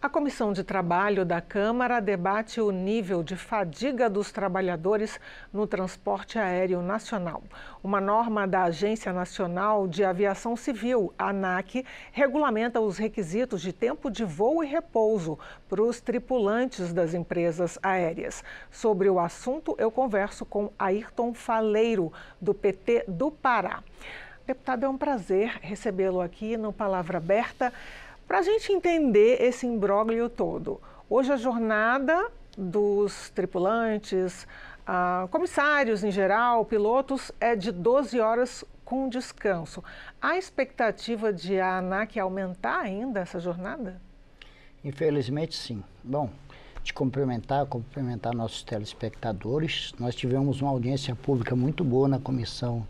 A Comissão de Trabalho da Câmara debate o nível de fadiga dos trabalhadores no transporte aéreo nacional. Uma norma da Agência Nacional de Aviação Civil, ANAC, regulamenta os requisitos de tempo de voo e repouso para os tripulantes das empresas aéreas. Sobre o assunto, eu converso com Ayrton Faleiro, do PT do Pará. Deputado, é um prazer recebê-lo aqui no Palavra Aberta. Para a gente entender esse imbróglio todo, hoje a jornada dos tripulantes, uh, comissários em geral, pilotos, é de 12 horas com descanso. Há expectativa de a ANAC aumentar ainda essa jornada? Infelizmente, sim. Bom, te cumprimentar, cumprimentar nossos telespectadores. Nós tivemos uma audiência pública muito boa na comissão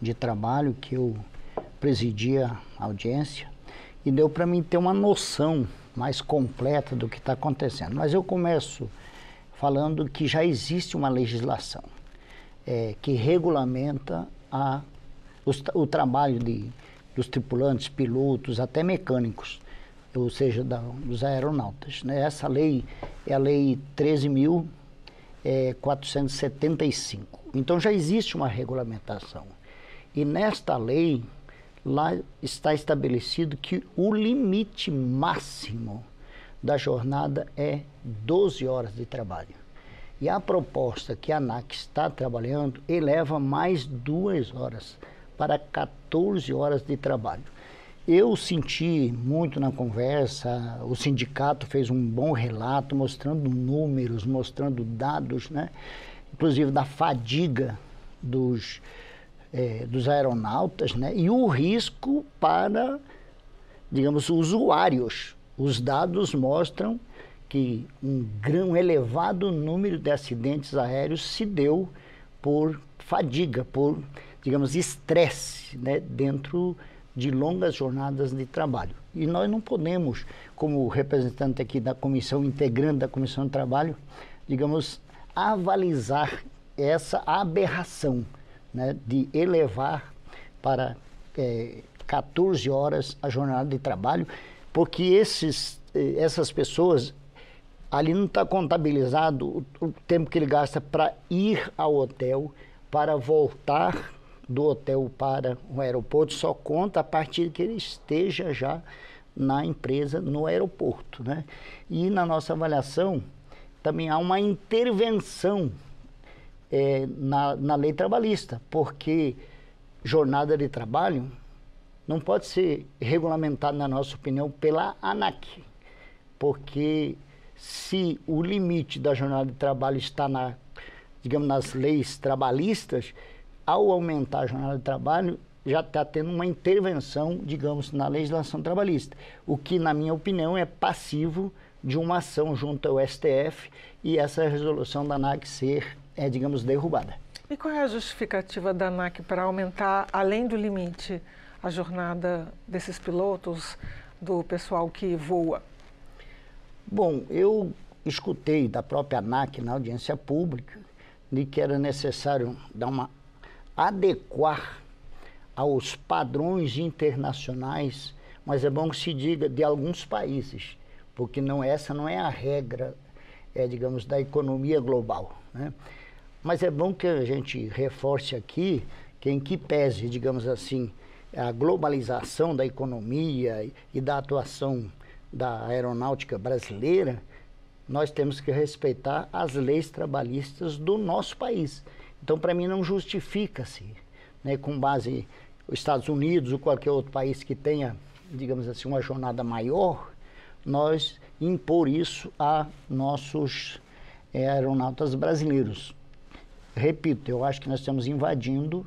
de trabalho que eu presidia a audiência e deu para mim ter uma noção mais completa do que está acontecendo. Mas eu começo falando que já existe uma legislação é, que regulamenta a, o trabalho de, dos tripulantes, pilotos, até mecânicos, ou seja, da, dos aeronautas. Né? Essa lei é a Lei 13.475. É, então já existe uma regulamentação. E nesta lei lá está estabelecido que o limite máximo da jornada é 12 horas de trabalho. E a proposta que a ANAC está trabalhando eleva mais duas horas para 14 horas de trabalho. Eu senti muito na conversa, o sindicato fez um bom relato, mostrando números, mostrando dados, né? inclusive da fadiga dos, é, dos aeronautas né, e o risco para, digamos, usuários. Os dados mostram que um, um elevado número de acidentes aéreos se deu por fadiga, por, digamos, estresse né, dentro de longas jornadas de trabalho. E nós não podemos, como representante aqui da comissão, integrante da comissão de trabalho, digamos, avalizar essa aberração né, de elevar para é, 14 horas a jornada de trabalho, porque esses, eh, essas pessoas ali não está contabilizado o, tempo que ele gasta para ir ao hotel, para voltar do hotel para o aeroporto, só conta a partir que ele esteja já na empresa, no aeroporto. Né? E na nossa avaliação também há uma intervenção é, na, na lei trabalhista, porque jornada de trabalho não pode ser regulamentada, na nossa opinião, pela ANAC, porque se o limite da jornada de trabalho está na, digamos, nas leis trabalhistas, ao aumentar a jornada de trabalho, já está tendo uma intervenção, digamos, na legislação trabalhista, o que, na minha opinião, é passivo de uma ação junto ao STF e essa resolução da ANAC ser é, digamos, derrubada. E qual é a justificativa da ANAC para aumentar, além do limite, a jornada desses pilotos, do pessoal que voa? Bom, eu escutei da própria ANAC na audiência pública de que era necessário dar uma adequar aos padrões internacionais, mas é bom que se diga de alguns países, porque não essa não é a regra, é, digamos, da economia global, né? Mas é bom que a gente reforce aqui que, em que pese, digamos assim, a globalização da economia e da atuação da aeronáutica brasileira, nós temos que respeitar as leis trabalhistas do nosso país. Então, para mim, não justifica-se, né, com base nos Estados Unidos ou qualquer outro país que tenha, digamos assim, uma jornada maior, nós impor isso a nossos é, aeronautas brasileiros repito, eu acho que nós estamos invadindo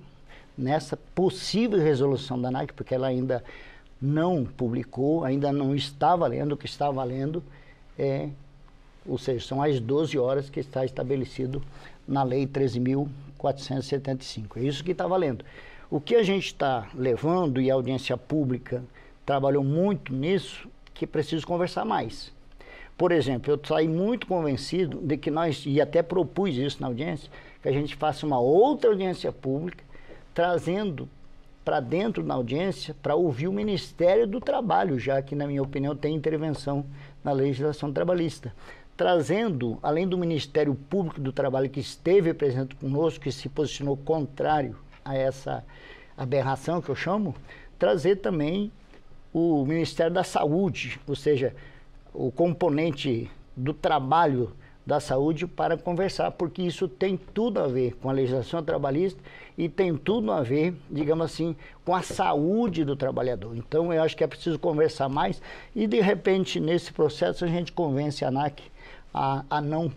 nessa possível resolução da NAC, porque ela ainda não publicou, ainda não está valendo, o que está valendo é, ou seja, são as 12 horas que está estabelecido na Lei 13.475. É isso que está valendo. O que a gente está levando, e a audiência pública trabalhou muito nisso, que preciso conversar mais. Por exemplo, eu saí muito convencido de que nós, e até propus isso na audiência, que a gente faça uma outra audiência pública, trazendo para dentro da audiência para ouvir o Ministério do Trabalho, já que, na minha opinião, tem intervenção na legislação trabalhista. Trazendo, além do Ministério Público do Trabalho, que esteve presente conosco, que se posicionou contrário a essa aberração que eu chamo, trazer também o Ministério da Saúde, ou seja, o componente do trabalho da Saúde para conversar, porque isso tem tudo a ver com a legislação trabalhista e tem tudo a ver, digamos assim, com a saúde do trabalhador. Então, eu acho que é preciso conversar mais e, de repente, nesse processo, a gente convence a ANAC a, a não,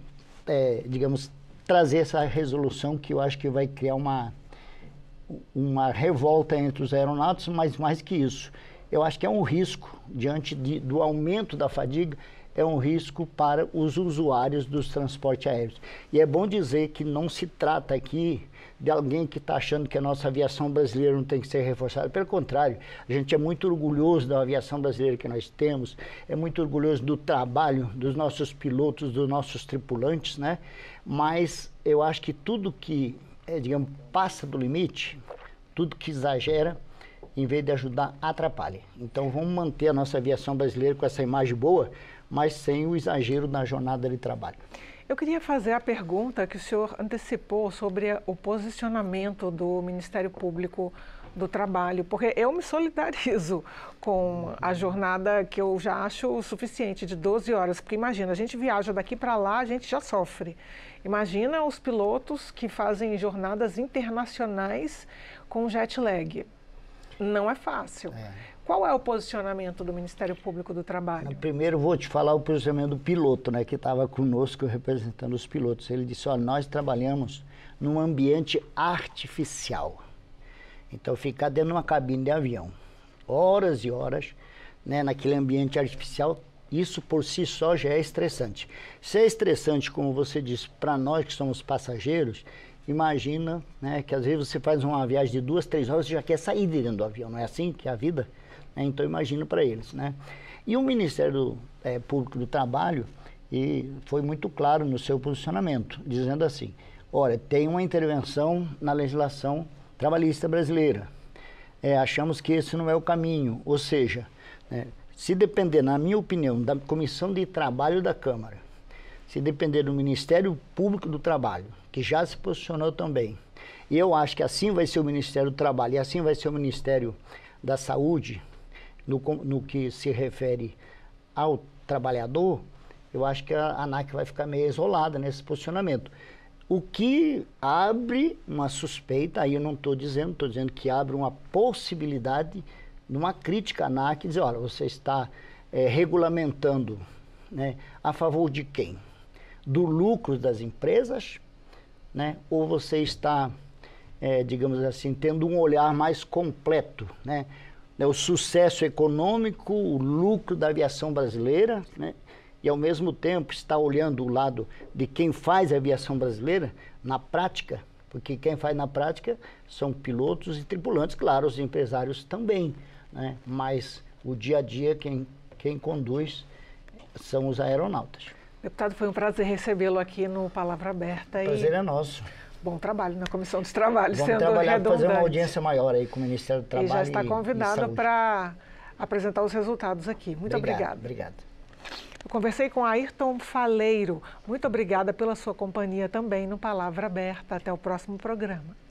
é, digamos, trazer essa resolução que eu acho que vai criar uma, uma revolta entre os aeronautas, mas mais que isso. Eu acho que é um risco diante de, do aumento da fadiga é um risco para os usuários dos transportes aéreos. E é bom dizer que não se trata aqui de alguém que está achando que a nossa aviação brasileira não tem que ser reforçada. Pelo contrário, a gente é muito orgulhoso da aviação brasileira que nós temos, é muito orgulhoso do trabalho dos nossos pilotos, dos nossos tripulantes, né? Mas eu acho que tudo que, é, digamos, passa do limite, tudo que exagera, em vez de ajudar, atrapalha. Então vamos manter a nossa aviação brasileira com essa imagem boa, mas sem o exagero na jornada de trabalho. Eu queria fazer a pergunta que o senhor antecipou sobre o posicionamento do Ministério Público do Trabalho, porque eu me solidarizo com a jornada que eu já acho suficiente de 12 horas, porque imagina, a gente viaja daqui para lá, a gente já sofre. Imagina os pilotos que fazem jornadas internacionais com jet lag. Não é fácil. É. Qual é o posicionamento do Ministério Público do Trabalho? Primeiro vou te falar o posicionamento do piloto, né, que estava conosco representando os pilotos. Ele disse: olha, nós trabalhamos num ambiente artificial. Então ficar dentro de uma cabine de avião, horas e horas, né, naquele ambiente artificial, isso por si só já é estressante. Se é estressante, como você disse, para nós que somos passageiros, imagina né, que às vezes você faz uma viagem de duas, três horas e já quer sair de dentro do avião, não é assim que é a vida? Né? Então imagino para eles. Né? E o Ministério do, é, Público do Trabalho e foi muito claro no seu posicionamento, dizendo assim, olha, tem uma intervenção na legislação trabalhista brasileira. É, achamos que esse não é o caminho, ou seja, né, se depender, na minha opinião, da Comissão de Trabalho da Câmara, se depender do Ministério Público do Trabalho, que já se posicionou também, e eu acho que assim vai ser o Ministério do Trabalho e assim vai ser o Ministério da Saúde, no, no que se refere ao trabalhador, eu acho que a ANAC vai ficar meio isolada nesse posicionamento. O que abre uma suspeita, aí eu não estou dizendo, estou dizendo que abre uma possibilidade de uma crítica à ANAC, dizer, olha, você está é, regulamentando né, a favor de quem? do lucro das empresas, né? ou você está, é, digamos assim, tendo um olhar mais completo, né? É o sucesso econômico, o lucro da aviação brasileira, né? e ao mesmo tempo está olhando o lado de quem faz a aviação brasileira na prática, porque quem faz na prática são pilotos e tripulantes, claro, os empresários também, né? mas o dia a dia quem, quem conduz são os aeronautas. Deputado, foi um prazer recebê-lo aqui no Palavra Aberta. O prazer e... é nosso. Bom trabalho na Comissão dos Trabalhos, Vamos sendo trabalhar para fazer uma audiência maior aí com o Ministério do Trabalho. E já está convidado para apresentar os resultados aqui. Muito obrigada. Obrigado. Eu conversei com Ayrton Faleiro. Muito obrigada pela sua companhia também no Palavra Aberta. Até o próximo programa.